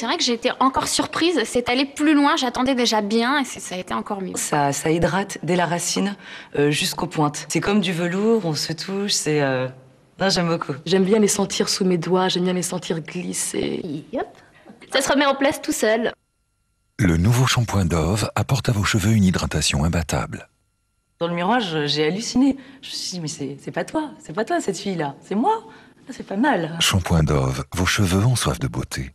C'est vrai que j'ai été encore surprise, c'est allé plus loin, j'attendais déjà bien et ça a été encore mieux. Ça, ça hydrate dès la racine euh, jusqu'aux pointes. C'est comme du velours, on se touche, c'est... Euh, j'aime beaucoup. J'aime bien les sentir sous mes doigts, j'aime bien les sentir glisser. Ça se remet en place tout seul. Le nouveau shampoing Dove apporte à vos cheveux une hydratation imbattable. Dans le miroir, j'ai halluciné. Je me suis dit, mais c'est pas toi, c'est pas toi cette fille-là, c'est moi. Ah, c'est pas mal. Shampoing Dove, vos cheveux ont soif de beauté.